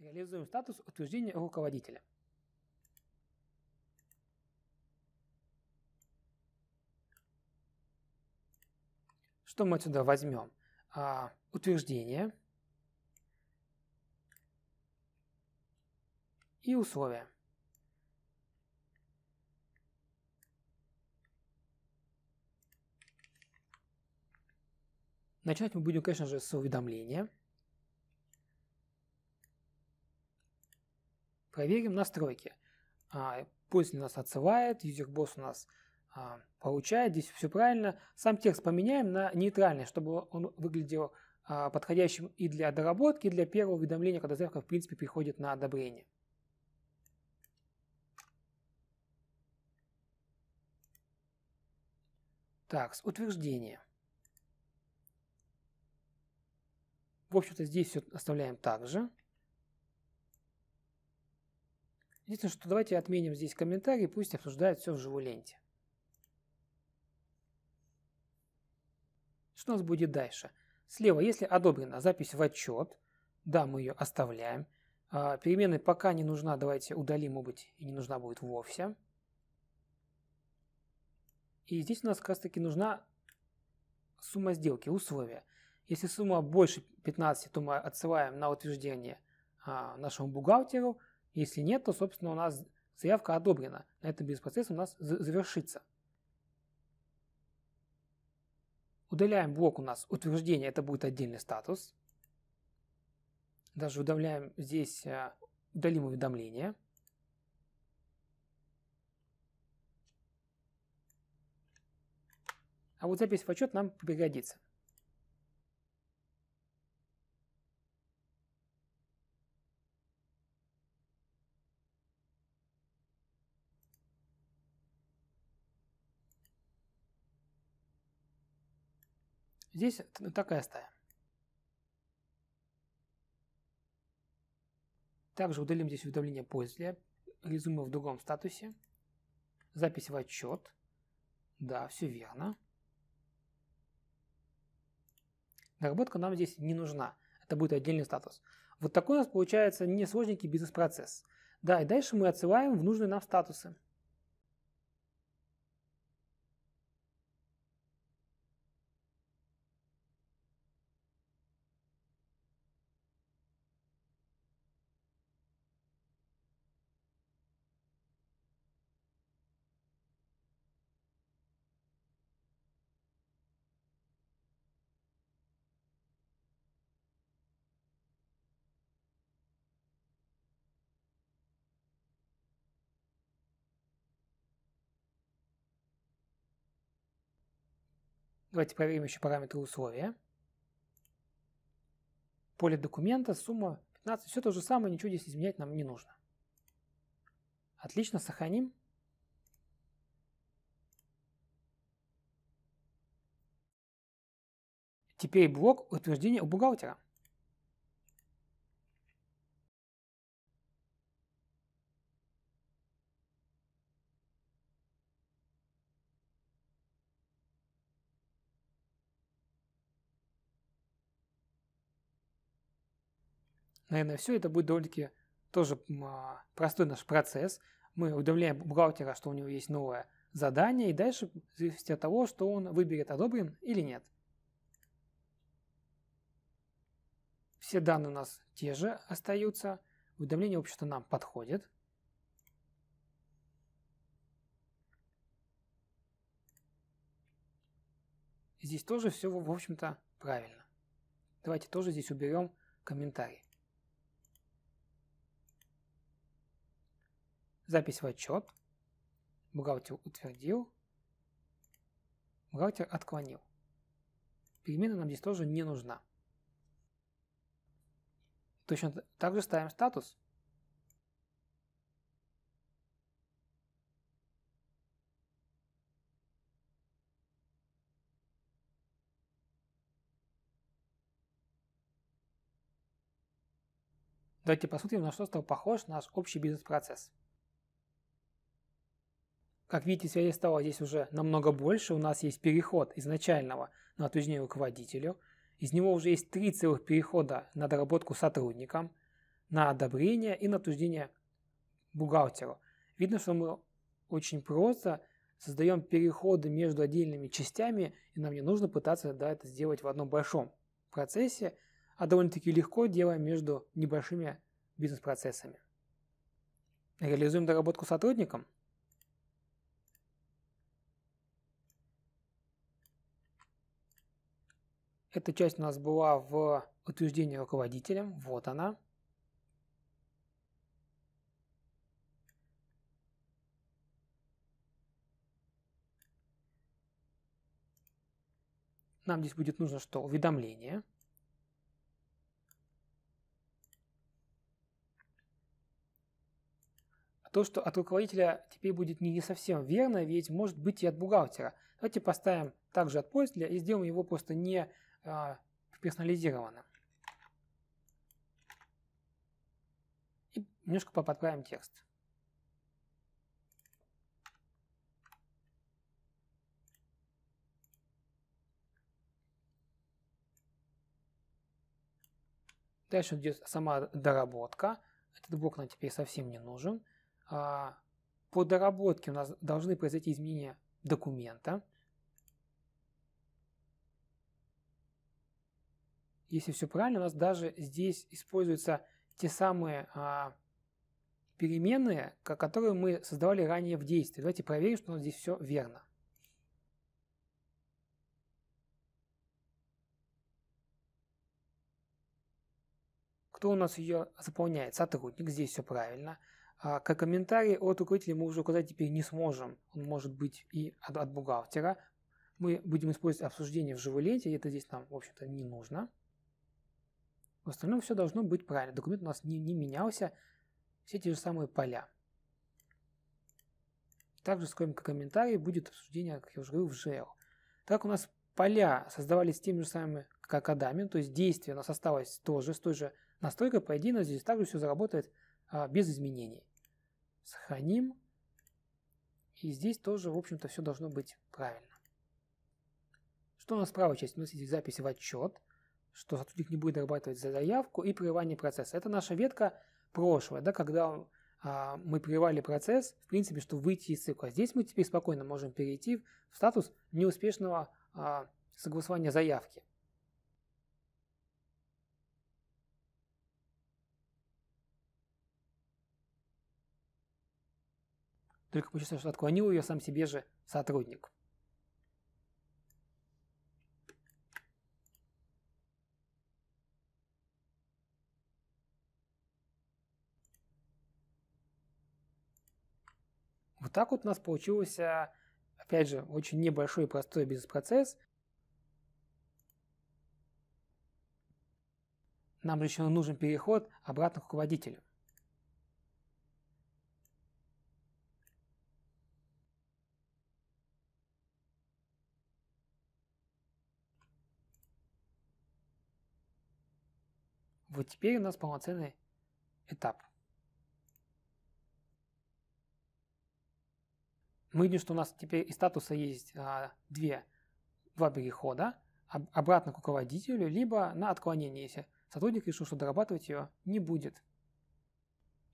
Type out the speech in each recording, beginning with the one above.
Реализуем статус утверждения руководителя. Что мы отсюда возьмем? А, утверждение и условия. Начать мы будем, конечно же, с уведомления. проверим настройки. А, пользователь нас отсылает, юзербосс у нас а, получает, здесь все правильно. Сам текст поменяем на нейтральный, чтобы он выглядел а, подходящим и для доработки, и для первого уведомления, когда заявка в принципе приходит на одобрение. Так, утверждение. В общем-то, здесь все оставляем так же. Единственное, что давайте отменим здесь комментарий, пусть обсуждают все в живой ленте. Что у нас будет дальше? Слева, если одобрена запись в отчет, да, мы ее оставляем. А, Переменная пока не нужна, давайте удалим, может быть, и не нужна будет вовсе. И здесь у нас как раз таки нужна сумма сделки, условия. Если сумма больше 15, то мы отсылаем на утверждение а, нашему бухгалтеру – если нет, то, собственно, у нас заявка одобрена. На этом бизнес-процесс у нас завершится. Удаляем блок у нас утверждение, это будет отдельный статус. Даже удаляем здесь, э, удалим уведомление. А вот запись в отчет нам пригодится. Здесь такая стая. Также удалим здесь уведомление пользователя, резюме в другом статусе, запись в отчет. Да, все верно. Доработка нам здесь не нужна. Это будет отдельный статус. Вот такой у нас получается несложненький бизнес-процесс. Да, и дальше мы отсылаем в нужные нам статусы. Давайте проверим еще параметры условия. Поле документа, сумма 15, все то же самое, ничего здесь изменять нам не нужно. Отлично, сохраним. Теперь блок утверждения у бухгалтера. наверное, все это будет довольно-таки тоже а, простой наш процесс. Мы уведомляем бухгалтера, что у него есть новое задание, и дальше в зависимости от того, что он выберет, одобрен или нет. Все данные у нас те же остаются. Уведомление общества нам подходит. Здесь тоже все, в общем-то, правильно. Давайте тоже здесь уберем комментарий. Запись в отчет. Бухгалтер утвердил. Бухгалтер отклонил. Перемена нам здесь тоже не нужна. Точно так же ставим статус. Давайте посмотрим, на что стал похож наш общий бизнес-процесс. Как видите, связи стало здесь уже намного больше. У нас есть переход изначального на ну, утверждение водителю, Из него уже есть три целых перехода на доработку сотрудникам, на одобрение и на утверждение бухгалтеру. Видно, что мы очень просто создаем переходы между отдельными частями, и нам не нужно пытаться да, это сделать в одном большом процессе, а довольно-таки легко делаем между небольшими бизнес-процессами. Реализуем доработку сотрудникам – Эта часть у нас была в утверждении руководителем. Вот она. Нам здесь будет нужно что? Уведомление. А то, что от руководителя теперь будет не, совсем верно, ведь может быть и от бухгалтера. Давайте поставим также от пользователя и сделаем его просто не а, персонализировано И немножко поподправим текст. Дальше идет сама доработка. Этот блок нам теперь совсем не нужен. А, по доработке у нас должны произойти изменения документа. если все правильно, у нас даже здесь используются те самые а, переменные, которые мы создавали ранее в действии. Давайте проверим, что у нас здесь все верно. Кто у нас ее заполняет? Сотрудник, здесь все правильно. А, как комментарий от руководителя мы уже указать теперь не сможем. Он может быть и от, от бухгалтера. Мы будем использовать обсуждение в живой ленте, и это здесь нам, в общем-то, не нужно. В остальном все должно быть правильно. Документ у нас не, не менялся. Все те же самые поля. Также скромка комментарии будет обсуждение, как я уже говорил, в GL. Так у нас поля создавались теми же самыми как адами то есть действие у нас осталось тоже с той же настройкой. По идее, у нас здесь также все заработает а, без изменений. Сохраним. И здесь тоже, в общем-то, все должно быть правильно. Что у нас правая часть? У нас есть запись в отчет что сотрудник не будет дорабатывать за заявку и прерывание процесса. Это наша ветка прошлое, да, когда а, мы прерывали процесс, в принципе, чтобы выйти из цикла. Здесь мы теперь спокойно можем перейти в статус неуспешного а, согласования заявки. Только почувствовал, что отклонил а ее сам себе же сотрудник. Вот так вот у нас получился, опять же, очень небольшой и простой бизнес-процесс. Нам еще нужен переход обратно к руководителю. Вот теперь у нас полноценный этап. мы видим, что у нас теперь из статуса есть а, две, два перехода обратно к руководителю, либо на отклонение, если сотрудник решил, что дорабатывать ее не будет.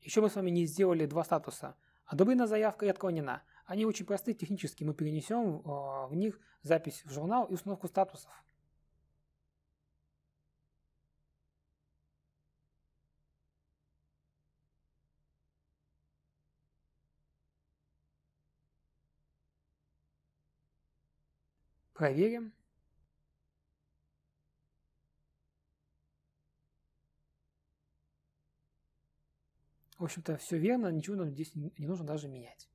Еще мы с вами не сделали два статуса. Одобрена заявка и отклонена. Они очень просты технически. Мы перенесем а, в них запись в журнал и установку статусов. Проверим. В общем-то, все верно, ничего нам здесь не нужно даже менять.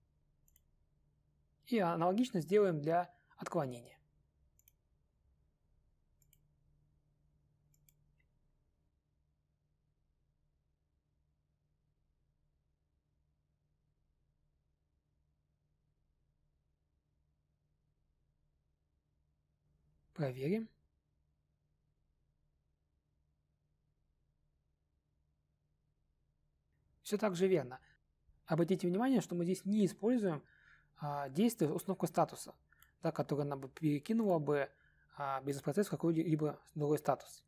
И аналогично сделаем для отклонения. Проверим. Все так же верно. Обратите внимание, что мы здесь не используем а, действие установка статуса, да, которое нам бы перекинуло бы а, бизнес-процесс в какой-либо другой статус.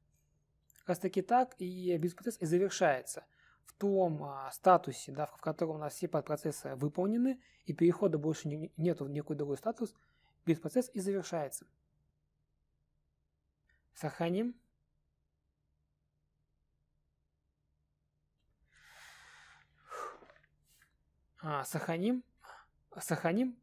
Как раз таки так и бизнес-процесс и завершается в том а, статусе, да, в котором у нас все подпроцессы выполнены и перехода больше не, нету в никакой другой статус, бизнес-процесс и завершается. Сохраним. А, сохраним. Сохраним.